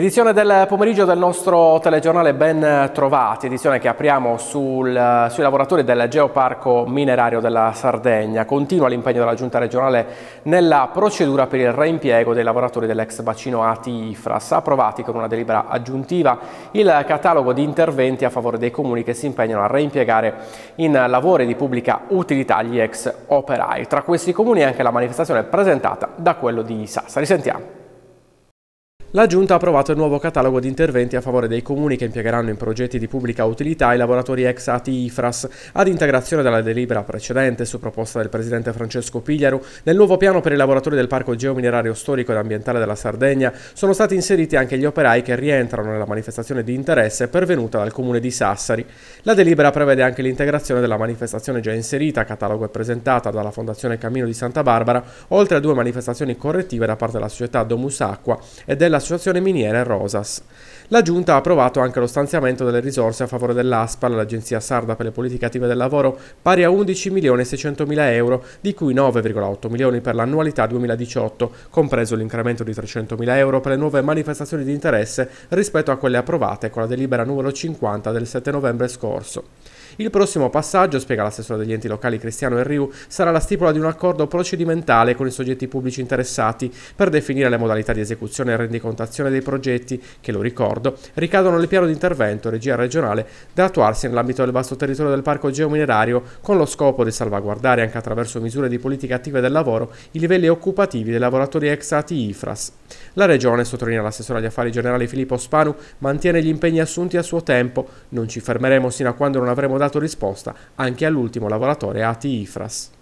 Edizione del pomeriggio del nostro telegiornale Ben Trovati, edizione che apriamo sul, sui lavoratori del Geoparco Minerario della Sardegna. Continua l'impegno della Giunta regionale nella procedura per il reimpiego dei lavoratori dell'ex bacino ATI-IFRAS, approvati con una delibera aggiuntiva il catalogo di interventi a favore dei comuni che si impegnano a reimpiegare in lavori di pubblica utilità gli ex operai. Tra questi comuni è anche la manifestazione presentata da quello di Sassa. Risentiamo. La Giunta ha approvato il nuovo catalogo di interventi a favore dei comuni che impiegheranno in progetti di pubblica utilità i lavoratori ex ATI IFRAS, ad integrazione della delibera precedente su proposta del presidente Francesco Pigliaru. Nel nuovo piano per i lavoratori del Parco Geominerario Storico ed Ambientale della Sardegna sono stati inseriti anche gli operai che rientrano nella manifestazione di interesse pervenuta dal comune di Sassari. La delibera prevede anche l'integrazione della manifestazione già inserita, catalogo e presentata dalla Fondazione Cammino di Santa Barbara, oltre a due manifestazioni correttive da parte della società Domus Acqua e della dell'Associazione Miniera Rosas. La Giunta ha approvato anche lo stanziamento delle risorse a favore dell'ASPAL, l'Agenzia Sarda per le Politiche Attive del Lavoro, pari a 11.600.000 euro, di cui 9,8 milioni per l'annualità 2018, compreso l'incremento di 300.000 euro per le nuove manifestazioni di interesse rispetto a quelle approvate con la delibera numero 50 del 7 novembre scorso. Il prossimo passaggio, spiega l'assessore degli enti locali Cristiano Enriu, sarà la stipula di un accordo procedimentale con i soggetti pubblici interessati per definire le modalità di esecuzione e rendicontazione dei progetti che, lo ricordo, ricadono nel piano di intervento regia regionale da attuarsi nell'ambito del vasto territorio del parco geominerario con lo scopo di salvaguardare anche attraverso misure di politica attiva del lavoro i livelli occupativi dei lavoratori ex ATI IFRAS. La regione, sottolinea l'assessore agli affari generali Filippo Spanu, mantiene gli impegni assunti a suo tempo. Non ci fermeremo sino a quando non avremo dato dato risposta anche all'ultimo lavoratore ATI Ifras.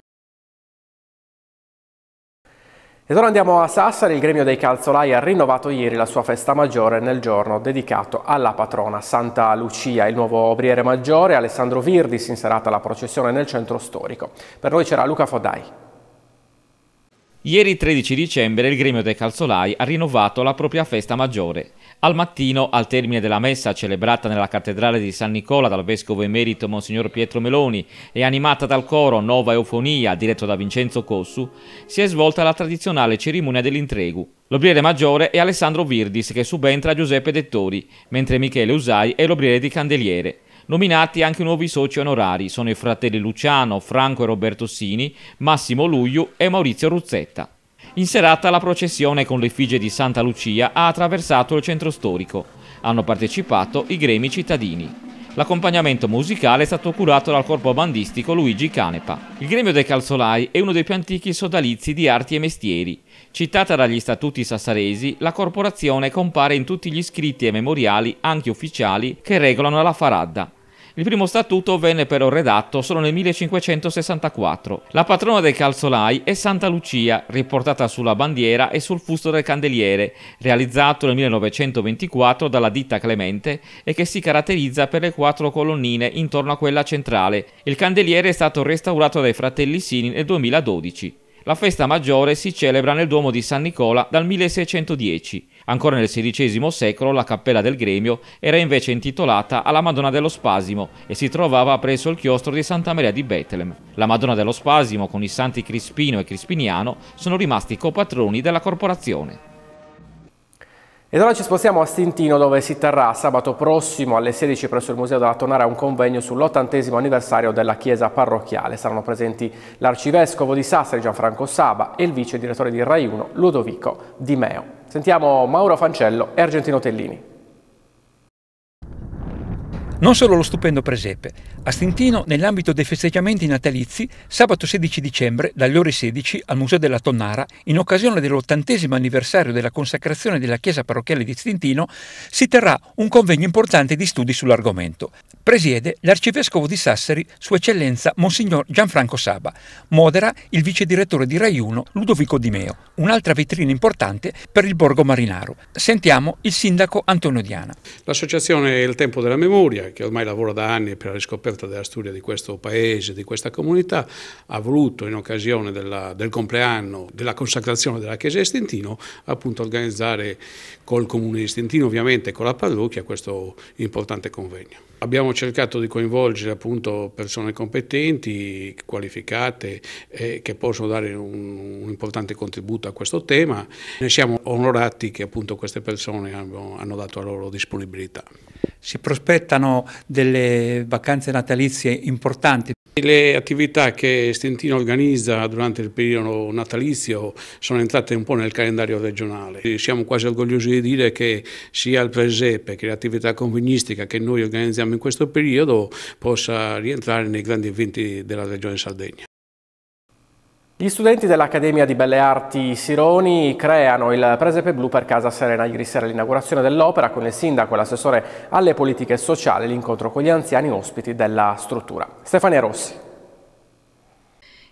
Ed ora andiamo a Sassari, il gremio dei calzolai ha rinnovato ieri la sua festa maggiore nel giorno dedicato alla patrona Santa Lucia. Il nuovo obriere maggiore Alessandro Virdi in serata alla processione nel centro storico. Per noi c'era Luca Fodai. Ieri 13 dicembre il gremio dei calzolai ha rinnovato la propria festa maggiore. Al mattino, al termine della messa celebrata nella cattedrale di San Nicola dal vescovo emerito Monsignor Pietro Meloni e animata dal coro Nova Eufonia diretto da Vincenzo Cossu, si è svolta la tradizionale cerimonia dell'intregu. L'obriere maggiore è Alessandro Virdis che subentra Giuseppe Dettori, mentre Michele Usai è l'obriere di Candeliere. Nominati anche nuovi soci onorari sono i fratelli Luciano, Franco e Roberto Sini, Massimo Luglio e Maurizio Ruzzetta. In serata la processione con l'effigie di Santa Lucia ha attraversato il centro storico. Hanno partecipato i gremi cittadini. L'accompagnamento musicale è stato curato dal corpo bandistico Luigi Canepa. Il gremio dei calzolai è uno dei più antichi sodalizi di arti e mestieri. Citata dagli statuti sassaresi, la corporazione compare in tutti gli scritti e memoriali, anche ufficiali, che regolano la faradda. Il primo statuto venne però redatto solo nel 1564. La patrona dei calzolai è Santa Lucia, riportata sulla bandiera e sul fusto del candeliere, realizzato nel 1924 dalla ditta Clemente e che si caratterizza per le quattro colonnine intorno a quella centrale. Il candeliere è stato restaurato dai fratelli Sini nel 2012. La festa maggiore si celebra nel Duomo di San Nicola dal 1610. Ancora nel XVI secolo la cappella del gremio era invece intitolata alla Madonna dello Spasimo e si trovava presso il chiostro di Santa Maria di Betlem. La Madonna dello Spasimo con i santi Crispino e Crispiniano sono rimasti copatroni della corporazione. Ed ora ci spostiamo a Stintino dove si terrà sabato prossimo alle 16 presso il Museo della Tonara un convegno sull'ottantesimo anniversario della chiesa parrocchiale. Saranno presenti l'arcivescovo di Sassari Gianfranco Saba e il vice direttore di Rai 1 Ludovico Di Meo. Sentiamo Mauro Fancello e Argentino Tellini. Non solo lo stupendo presepe. A Stintino, nell'ambito dei festeggiamenti natalizi, sabato 16 dicembre, dalle ore 16, al Museo della Tonnara, in occasione dell'ottantesimo anniversario della consacrazione della chiesa parrocchiale di Stintino, si terrà un convegno importante di studi sull'argomento. Presiede l'arcivescovo di Sassari, Sua Eccellenza Monsignor Gianfranco Saba. Modera il vice direttore di Rai 1, Ludovico Di Meo, un'altra vetrina importante per il borgo marinaro. Sentiamo il sindaco Antonio Diana. L'associazione Il Tempo della Memoria che ormai lavora da anni per la riscoperta della storia di questo paese, di questa comunità, ha voluto in occasione della, del compleanno, della consacrazione della chiesa di Stentino, appunto organizzare col comune di Stentino ovviamente con la parrocchia questo importante convegno. Abbiamo cercato di coinvolgere appunto persone competenti, qualificate, eh, che possono dare un, un, importante contributo a questo tema. Ne siamo onorati che appunto queste persone hanno, hanno dato la loro disponibilità. Si prospettano delle vacanze natalizie importanti. Le attività che Stentino organizza durante il periodo natalizio sono entrate un po' nel calendario regionale. Siamo quasi orgogliosi di dire che sia il presepe che l'attività convegnistica che noi organizziamo in questo periodo possa rientrare nei grandi eventi della regione Sardegna. Gli studenti dell'Accademia di Belle Arti Sironi creano il presepe blu per Casa Serena. Ieri sera l'inaugurazione dell'opera con il sindaco e l'assessore alle politiche sociali, l'incontro con gli anziani ospiti della struttura. Stefania Rossi.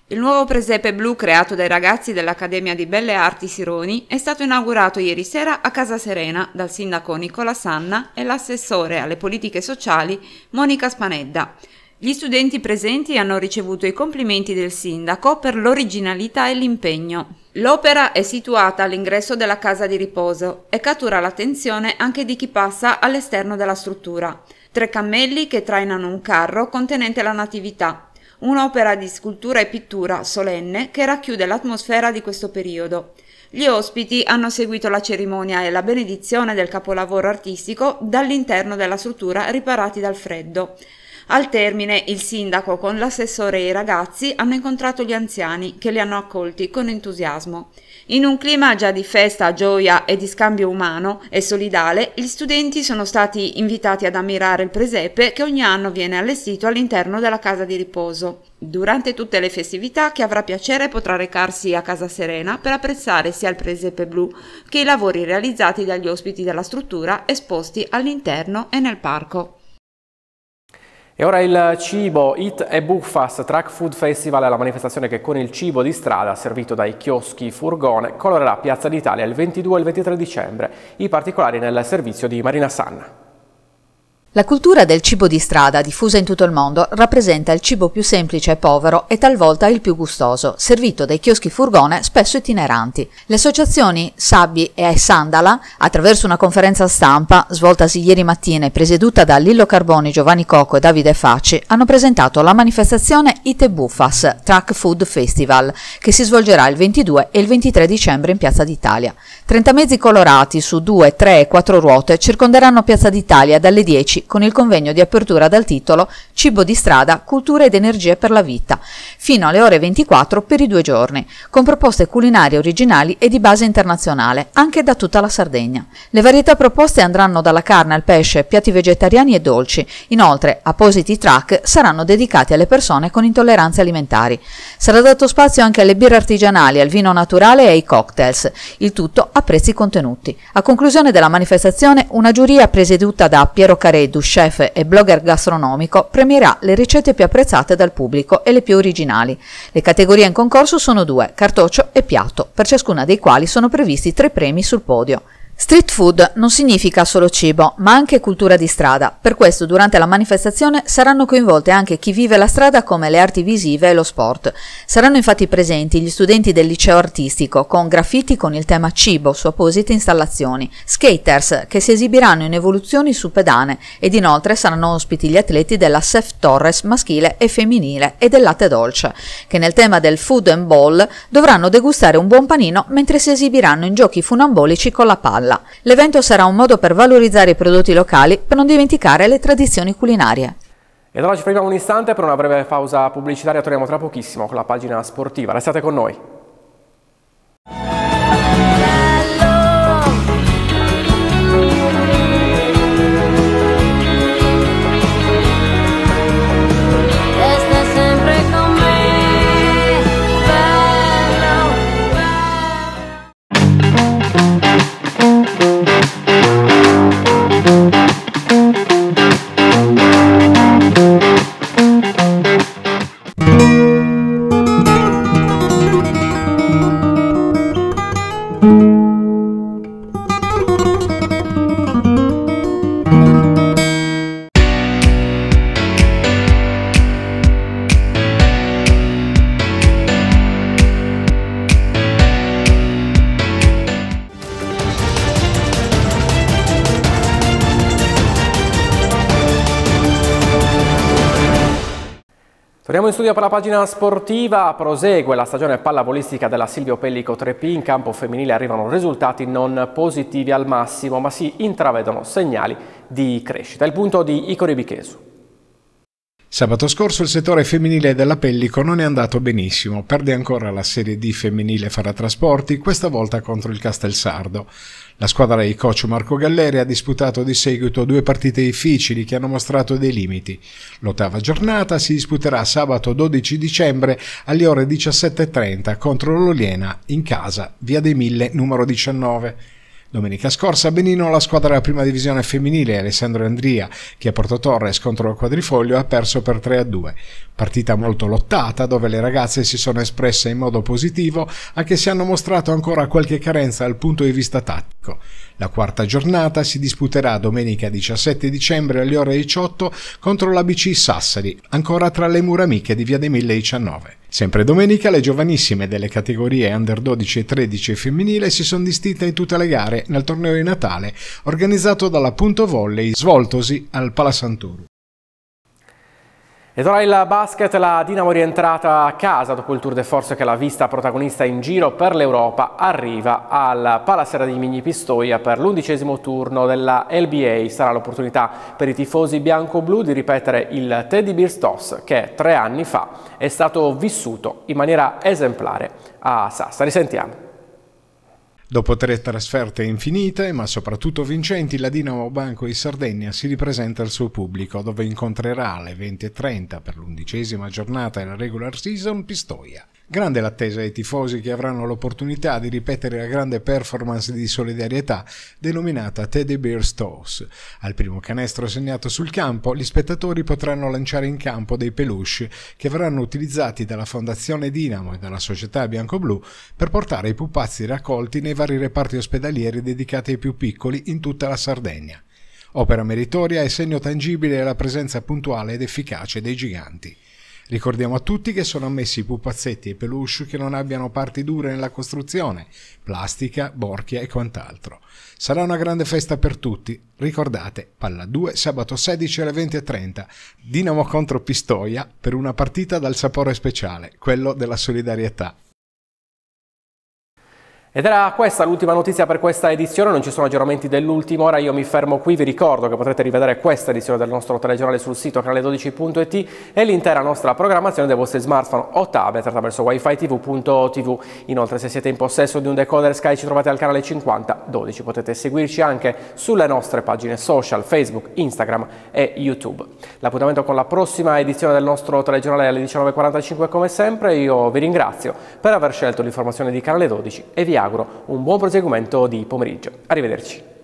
Il nuovo presepe blu creato dai ragazzi dell'Accademia di Belle Arti Sironi è stato inaugurato ieri sera a Casa Serena dal sindaco Nicola Sanna e l'assessore alle politiche sociali Monica Spanedda. Gli studenti presenti hanno ricevuto i complimenti del sindaco per l'originalità e l'impegno. L'opera è situata all'ingresso della casa di riposo e cattura l'attenzione anche di chi passa all'esterno della struttura. Tre cammelli che trainano un carro contenente la Natività, un'opera di scultura e pittura solenne che racchiude l'atmosfera di questo periodo. Gli ospiti hanno seguito la cerimonia e la benedizione del capolavoro artistico dall'interno della struttura riparati dal freddo. Al termine il sindaco con l'assessore e i ragazzi hanno incontrato gli anziani che li hanno accolti con entusiasmo. In un clima già di festa, gioia e di scambio umano e solidale, gli studenti sono stati invitati ad ammirare il presepe che ogni anno viene allestito all'interno della casa di riposo. Durante tutte le festività chi avrà piacere potrà recarsi a Casa Serena per apprezzare sia il presepe blu che i lavori realizzati dagli ospiti della struttura esposti all'interno e nel parco. E ora il cibo Eat e Buffas Track Food Festival è la manifestazione che con il cibo di strada servito dai chioschi furgone colorerà Piazza d'Italia il 22 e il 23 dicembre. I particolari nel servizio di Marina Sanna. La cultura del cibo di strada, diffusa in tutto il mondo, rappresenta il cibo più semplice e povero e talvolta il più gustoso, servito dai chioschi furgone spesso itineranti. Le associazioni Sabbi e Sandala, attraverso una conferenza stampa svoltasi ieri mattina e presieduta da Lillo Carboni, Giovanni Coco e Davide Facci, hanno presentato la manifestazione Ite Buffas Track Food Festival, che si svolgerà il 22 e il 23 dicembre in Piazza d'Italia. 30 mezzi colorati su 2, 3 e 4 ruote circonderanno Piazza d'Italia dalle 10 con il convegno di apertura dal titolo Cibo di strada, cultura ed energie per la vita, fino alle ore 24 per i due giorni, con proposte culinarie originali e di base internazionale, anche da tutta la Sardegna. Le varietà proposte andranno dalla carne al pesce, piatti vegetariani e dolci. Inoltre, appositi track saranno dedicati alle persone con intolleranze alimentari. Sarà dato spazio anche alle birre artigianali, al vino naturale e ai cocktails, il tutto a prezzi contenuti. A conclusione della manifestazione, una giuria presieduta da Piero Careddu Edu, chef e blogger gastronomico, premierà le ricette più apprezzate dal pubblico e le più originali. Le categorie in concorso sono due, cartoccio e piatto, per ciascuna dei quali sono previsti tre premi sul podio. Street food non significa solo cibo, ma anche cultura di strada. Per questo durante la manifestazione saranno coinvolte anche chi vive la strada come le arti visive e lo sport. Saranno infatti presenti gli studenti del liceo artistico con graffiti con il tema cibo su apposite installazioni, skaters che si esibiranno in evoluzioni su pedane ed inoltre saranno ospiti gli atleti della Seth Torres maschile e femminile e del latte dolce, che nel tema del food and ball dovranno degustare un buon panino mentre si esibiranno in giochi funambolici con la palla là. L'evento sarà un modo per valorizzare i prodotti locali, per non dimenticare le tradizioni culinarie. E allora ci fermiamo un istante per una breve pausa pubblicitaria, torniamo tra pochissimo con la pagina sportiva. Restate con noi. Torniamo in studio per la pagina sportiva, prosegue la stagione pallavolistica della Silvio Pellico 3P, in campo femminile arrivano risultati non positivi al massimo ma si intravedono segnali di crescita. Il punto di Icori Bichesu. Sabato scorso il settore femminile della Pellico non è andato benissimo, perde ancora la Serie D femminile Faratrasporti, questa volta contro il Castelsardo. La squadra di coach Marco Galleri ha disputato di seguito due partite difficili che hanno mostrato dei limiti. L'ottava giornata si disputerà sabato 12 dicembre alle ore 17.30 contro l'Oliena in casa, via dei Mille numero 19. Domenica scorsa a Benino la squadra della prima divisione femminile Alessandro Andria, che a Porto Torres contro il quadrifoglio ha perso per 3-2. Partita molto lottata dove le ragazze si sono espresse in modo positivo, anche se hanno mostrato ancora qualche carenza dal punto di vista tattico. La quarta giornata si disputerà domenica 17 dicembre alle ore 18 contro l'ABC Sassari, ancora tra le mura amiche di Via dei 1019. Sempre domenica le giovanissime delle categorie under 12 e 13 femminile si sono distinte in tutte le gare nel torneo di Natale organizzato dalla Punto Volley svoltosi al Palasanturu. E tra il basket la Dinamo rientrata a casa dopo il tour de force che l'ha vista protagonista in giro per l'Europa arriva al Palacera di Migni Pistoia per l'undicesimo turno della LBA. Sarà l'opportunità per i tifosi bianco-blu di ripetere il Teddy Bears Toss che tre anni fa è stato vissuto in maniera esemplare a Sassa. Risentiamo. Dopo tre trasferte infinite, ma soprattutto vincenti, la Dinamo Banco di Sardegna si ripresenta al suo pubblico, dove incontrerà alle 20.30 per l'undicesima giornata della regular season Pistoia. Grande l'attesa dei tifosi che avranno l'opportunità di ripetere la grande performance di solidarietà denominata Teddy Bear Stores. Al primo canestro segnato sul campo, gli spettatori potranno lanciare in campo dei peluche che verranno utilizzati dalla Fondazione Dinamo e dalla Società Bianco-Blu per portare i pupazzi raccolti nei vari reparti ospedalieri dedicati ai più piccoli in tutta la Sardegna. Opera meritoria e segno tangibile alla presenza puntuale ed efficace dei giganti. Ricordiamo a tutti che sono ammessi pupazzetti e peluche che non abbiano parti dure nella costruzione, plastica, borchia e quant'altro. Sarà una grande festa per tutti. Ricordate, palla 2 sabato 16 alle 20.30, Dinamo contro Pistoia per una partita dal sapore speciale, quello della solidarietà. Ed era questa l'ultima notizia per questa edizione, non ci sono aggiornamenti dell'ultima ora, io mi fermo qui, vi ricordo che potrete rivedere questa edizione del nostro telegiornale sul sito canale12.it e l'intera nostra programmazione dei vostri smartphone o tablet attraverso wifi tv.tv. Inoltre se siete in possesso di un decoder Sky ci trovate al canale 5012, potete seguirci anche sulle nostre pagine social, Facebook, Instagram e YouTube. L'appuntamento con la prossima edizione del nostro telegiornale alle 19.45 come sempre, io vi ringrazio per aver scelto l'informazione di Canale 12 e vi auguro auguro un buon proseguimento di pomeriggio. Arrivederci.